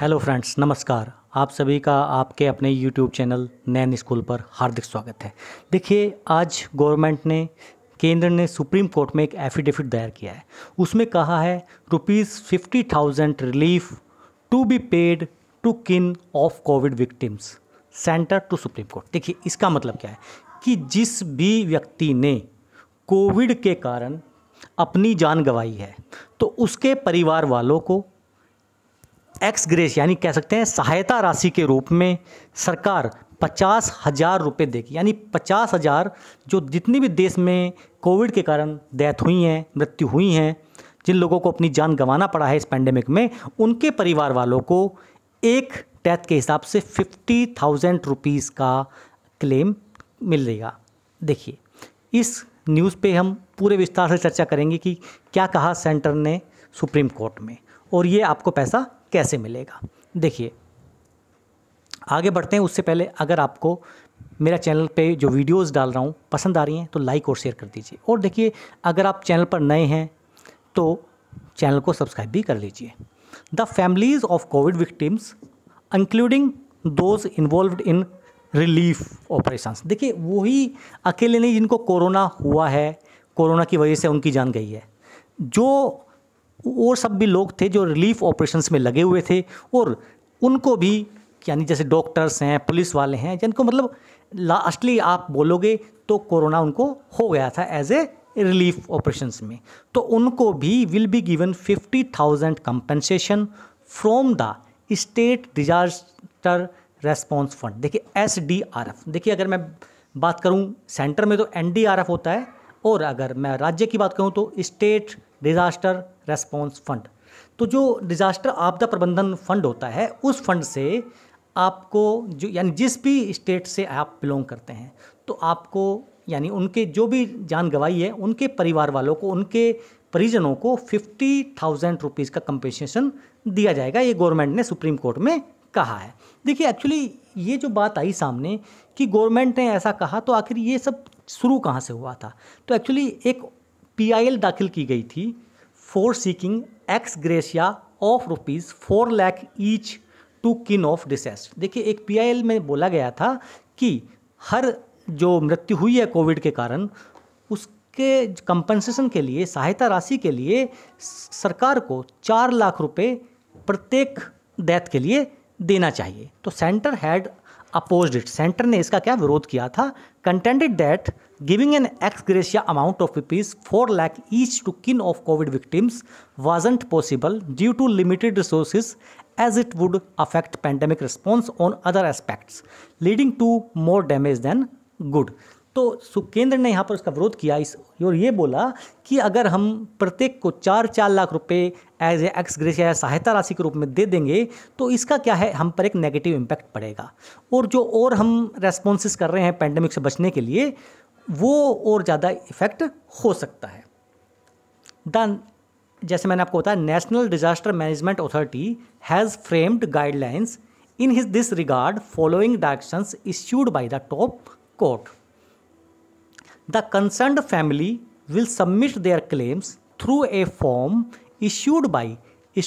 Hello friends नमस्कार आप सभी का आपके अपने यूट्यूब चैनल नैन स्कूल पर हार्दिक स्वागत है देखिए आज गवर्नमेंट ने केंद्र ने सुप्रीम कोर्ट में एक एफिडेविट दायर किया है उसमें कहा है rupees fifty thousand relief to be paid to kin of COVID victims centre to Supreme Court देखिए इसका मतलब क्या है कि जिस भी व्यक्ति ने कोविड के कारण अपनी जान गंवाई है तो उसके परिवार वालों को एक्स ग्रेस यानी कह सकते हैं सहायता राशि के रूप में सरकार पचास हज़ार रुपये देगी यानी पचास हज़ार जो जितनी भी देश में कोविड के कारण डेथ हुई हैं मृत्यु हुई हैं जिन लोगों को अपनी जान गंवाना पड़ा है इस पैंडेमिक में उनके परिवार वालों को एक डेथ के हिसाब से फिफ्टी थाउजेंड रुपीज़ का क्लेम मिलेगा देखिए इस न्यूज़ पे हम पूरे विस्तार से चर्चा करेंगे कि क्या कहा सेंटर ने सुप्रीम कोर्ट में और ये आपको पैसा कैसे मिलेगा देखिए आगे बढ़ते हैं उससे पहले अगर आपको मेरा चैनल पे जो वीडियोस डाल रहा हूँ पसंद आ रही हैं तो लाइक और शेयर कर दीजिए और देखिए अगर आप चैनल पर नए हैं तो चैनल को सब्सक्राइब भी कर लीजिए the families of COVID victims including those involved in relief operations देखिए वही अकेले नहीं जिनको कोरोना हुआ है कोरोना की वजह से उनकी जान गई है जो और सब भी लोग थे जो रिलीफ ऑपरेशंस में लगे हुए थे और उनको भी यानी जैसे डॉक्टर्स हैं पुलिस वाले हैं जिनको मतलब लास्टली आप बोलोगे तो कोरोना उनको हो गया था एज ए रिलीफ ऑपरेशंस में तो उनको भी will be given fifty thousand compensation from the state disaster response fund देखिए एस डी आर एफ देखिए अगर मैं बात करूँ सेंटर में तो एन डी आर एफ होता है और अगर मैं राज्य की बात करूँ तो स्टेट डिज़ास्टर रेस्पॉन्स फंड तो जो डिज़ास्टर आपदा प्रबंधन फंड होता है उस फंड से आपको जो यानी जिस भी स्टेट से आप बिलोंग करते हैं तो आपको यानी उनके जो भी जान गवाई है उनके परिवार वालों को उनके परिजनों को फिफ्टी थाउजेंड रुपीज़ का कंपेंसेशन दिया जाएगा ये गवर्नमेंट ने सुप्रीम कोर्ट में कहा है देखिए एक्चुअली ये जो बात आई सामने कि गवर्नमेंट ने ऐसा कहा तो आखिर ये सब शुरू कहाँ से हुआ था तो एक्चुअली एक पीआईएल दाखिल की गई थी for seeking ex gratia of rupees four lakh each to kin of deceased देखिए एक पीआईएल में बोला गया था कि हर जो मृत्यु हुई है कोविड के कारण उसके कंपनसेशन के लिए सहायता राशि के लिए सरकार को चार लाख रुपए प्रत्येक डेथ के लिए देना चाहिए तो centre had opposed it centre ने इसका क्या विरोध किया था contended that giving an ex gratia amount of rupees four lakh each to kin of COVID victims wasn't possible due to limited resources as it would affect pandemic response on other aspects leading to more damage than good तो सुकेंद्र ने यहाँ पर उसका विरोध किया इस और ये बोला कि अगर हम प्रत्येक को चार चार लाख रुपए एज ए एक्स ग्रेस या सहायता राशि के रूप में दे देंगे तो इसका क्या है हम पर एक नेगेटिव इम्पैक्ट पड़ेगा और जो और हम रेस्पॉन्सिस कर रहे हैं पैंडमिक से बचने के लिए वो और ज़्यादा इफेक्ट हो सकता है द जैसे मैंने आपको बताया National Disaster Management Authority has framed guidelines in his this regard following directions issued by the top court the concerned family will submit their claims through a form issued by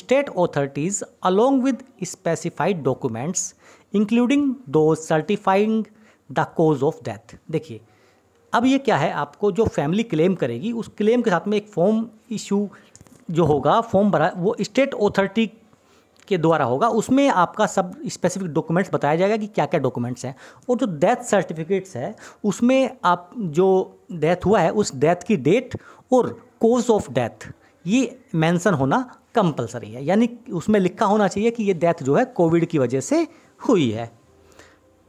state authorities along with specified documents including those certifying the cause of death देखिए अब ये क्या है आपको जो family claim करेगी उस claim के साथ में एक फॉर्म इशू जो होगा फॉर्म भरा वो स्टेट ऑथॉरिटी के द्वारा होगा उसमें आपका सब स्पेसिफिक डॉक्यूमेंट्स बताया जाएगा कि क्या क्या डॉक्यूमेंट्स हैं और जो डेथ सर्टिफिकेट्स है उसमें आप जो डेथ हुआ है उस डेथ की डेट और कोज ऑफ डेथ ये मेंशन होना कंपलसरी है यानी उसमें लिखा होना चाहिए कि ये डेथ जो है कोविड की वजह से हुई है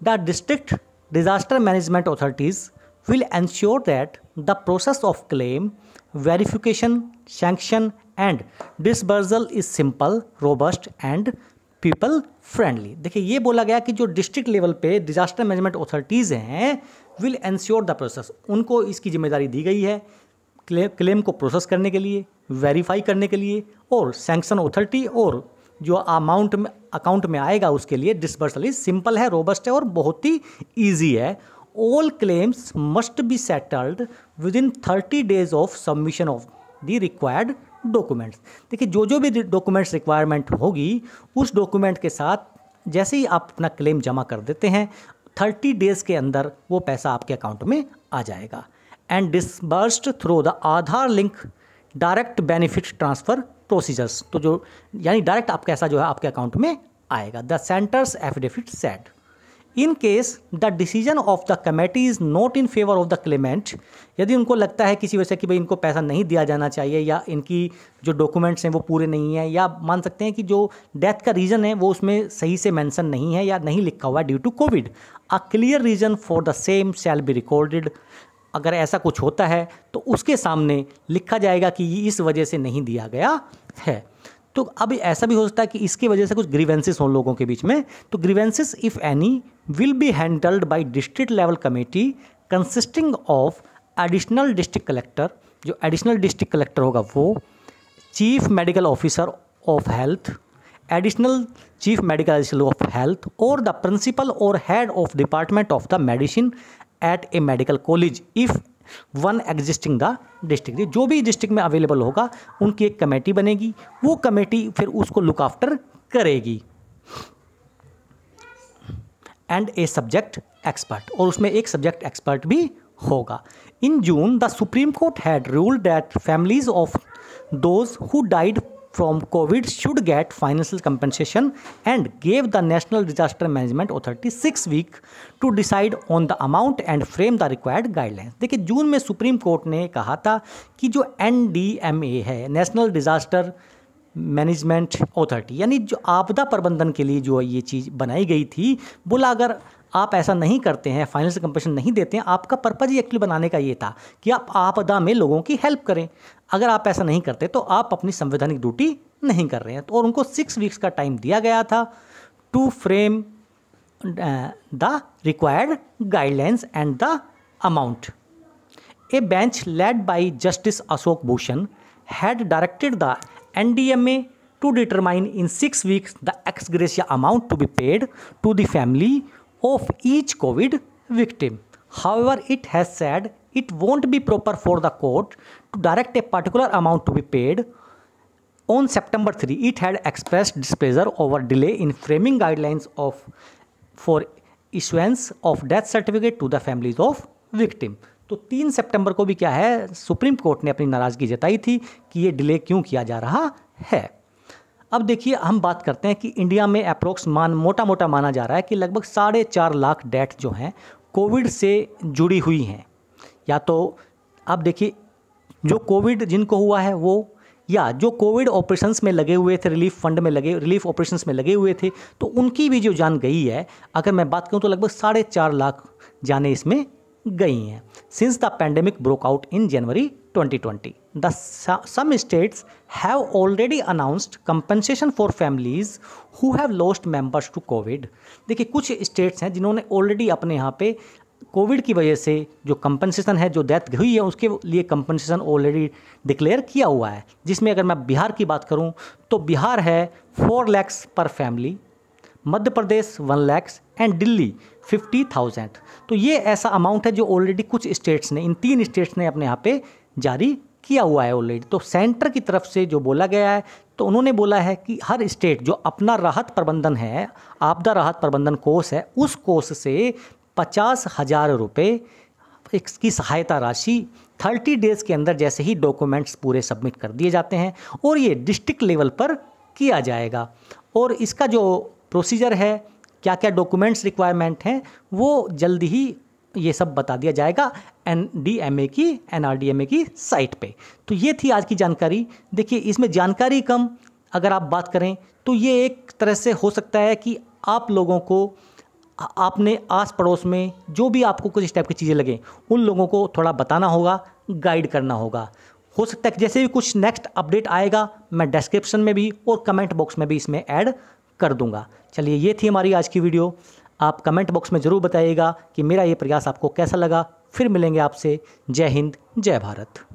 the district disaster management authorities will ensure that the process of claim verification sanction and disbursal is simple robust and people friendly देखिए ये बोला गया कि जो डिस्ट्रिक्ट लेवल पे डिजास्टर मैनेजमेंट अथॉरिटीज़ हैं विल एंश्योर द प्रोसेस उनको इसकी जिम्मेदारी दी गई है क्लेम क्लेम को प्रोसेस करने के लिए वेरीफाई करने के लिए और सैंक्शन अथॉरिटी और जो अमाउंट में अकाउंट में आएगा उसके लिए इज सिंपल है रोबस्ट है और बहुत ही ईजी है all claims must be settled within thirty days of submission of the required documents देखिए जो जो भी डॉक्यूमेंट्स रिक्वायरमेंट होगी उस डॉक्यूमेंट के साथ जैसे ही आप अपना क्लेम जमा कर देते हैं थर्टी डेज के अंदर वो पैसा आपके अकाउंट में आ जाएगा and disbursed through the Aadhaar link direct benefit transfer procedures तो जो यानी डायरेक्ट आपका ऐसा जो है आपके अकाउंट में आएगा the centre's affidavit said in case the decision of the committee is not in favour of the claimant यदि उनको लगता है किसी वजह से कि भाई इनको पैसा नहीं दिया जाना चाहिए या इनकी जो डॉक्यूमेंट्स हैं वो पूरे नहीं हैं या मान सकते हैं कि जो डेथ का रीज़न है वो उसमें सही से मेंशन नहीं है या नहीं लिखा हुआ है due to COVID a clear reason for the same shall be recorded अगर ऐसा कुछ होता है तो उसके सामने लिखा जाएगा कि इस वजह से नहीं दिया गया है तो अब ऐसा भी हो सकता है कि इसकी वजह से कुछ ग्रीवेंसेस हों लोगों के बीच में तो grievances if any will be handled by district level committee consisting of additional district collector जो एडिशनल डिस्ट्रिक्ट कलेक्टर होगा वो chief medical officer of health additional chief medical officer of health और द प्रिंसिपल और head of department of the medicine at a medical college if one existing the district जो भी district में available होगा उनकी एक कमेटी बनेगी वो कमेटी फिर उसको लुक आफ्टर करेगी एंड ए सब्जेक्ट एक्सपर्ट और उसमें एक सब्जेक्ट एक्सपर्ट भी होगा in June the Supreme Court had ruled that families of those who died from Covid should get financial compensation and gave the National Disaster Management Authority six week to decide on the amount and frame the required guidelines देखिए जून में supreme court ने कहा था कि जो N D M ए है national Disaster Management authority यानी जो आपदा प्रबंधन के लिए जो ये चीज़ बनाई गई थी बोला अगर आप ऐसा नहीं करते हैं फाइनेंस कंपनसेशन नहीं देते हैं आपका पर्पज़ ही एक्चुअली बनाने का ये था कि आप आपदा में लोगों की हेल्प करें अगर आप ऐसा नहीं करते तो आप अपनी संवैधानिक ड्यूटी नहीं कर रहे हैं तो और उनको सिक्स वीक्स का टाइम दिया गया था to frame the required guidelines and the amount a bench led by Justice Ashok Bhushan had directed the N D M A to determine in 6 weeks the ex gratia amount to be paid to the family of each COVID victim. However, it has said it won't be proper for the court to direct a particular amount to be paid. On September 3, it had expressed displeasure over delay in framing guidelines of for issuance of death certificate to the families of victim. तो 3 सितंबर को भी क्या है supreme court ने अपनी नाराज़गी जताई थी कि ये डिले क्यों किया जा रहा है अब देखिए हम बात करते हैं कि इंडिया में अप्रोक्स मान मोटा मोटा माना जा रहा है कि लगभग साढ़े चार लाख डेथ जो हैं कोविड से जुड़ी हुई हैं या तो अब देखिए जो कोविड जिनको हुआ है वो या जो कोविड ऑपरेशंस में लगे हुए थे रिलीफ फंड में लगे रिलीफ ऑपरेशंस में लगे हुए थे तो उनकी भी जो जान गई है अगर मैं बात करूँ तो लगभग साढ़े चार लाख जाने इसमें गई हैं since the pandemic broke out in January 2020 the some states have already announced compensation for families who have lost members to Covid देखिए कुछ स्टेट्स हैं जिन्होंने ऑलरेडी अपने यहाँ पे कोविड की वजह से जो कंपनसेशन है जो डेथ हुई है उसके लिए कंपनसेशन ऑलरेडी डिक्लेयर किया हुआ है जिसमें अगर मैं बिहार की बात करूँ तो बिहार है फोर लैक्स पर family Madhya Pradesh one lakhs and Delhi fifty thousand तो ये ऐसा अमाउंट है जो ऑलरेडी कुछ स्टेट्स ने इन तीन स्टेट्स ने अपने यहाँ पे जारी किया हुआ है ऑलरेडी तो सेंटर की तरफ से जो बोला गया है तो उन्होंने बोला है कि हर स्टेट जो अपना राहत प्रबंधन है आपदा राहत प्रबंधन कोष है उस कोष से पचास हज़ार रुपये इसकी सहायता राशि थर्टी डेज़ के अंदर जैसे ही डॉक्यूमेंट्स पूरे सबमिट कर दिए जाते हैं और ये डिस्ट्रिक्ट लेवल पर किया जाएगा और इसका जो प्रोसीजर है क्या क्या डॉक्यूमेंट्स रिक्वायरमेंट हैं वो जल्द ही ये सब बता दिया जाएगा एन डी एम ए की N R D M A की साइट पे तो ये थी आज की जानकारी देखिए इसमें जानकारी कम अगर आप बात करें तो ये एक तरह से हो सकता है कि आप लोगों को आपने आस पड़ोस में जो भी आपको कुछ इस टाइप की चीज़ें लगें उन लोगों को थोड़ा बताना होगा गाइड करना होगा हो सकता है कि जैसे भी कुछ नेक्स्ट अपडेट आएगा मैं डिस्क्रिप्शन में भी और कमेंट बॉक्स में भी इसमें ऐड कर दूंगा चलिए ये थी हमारी आज की वीडियो आप कमेंट बॉक्स में ज़रूर बताइएगा कि मेरा ये प्रयास आपको कैसा लगा फिर मिलेंगे आपसे जय हिंद जय भारत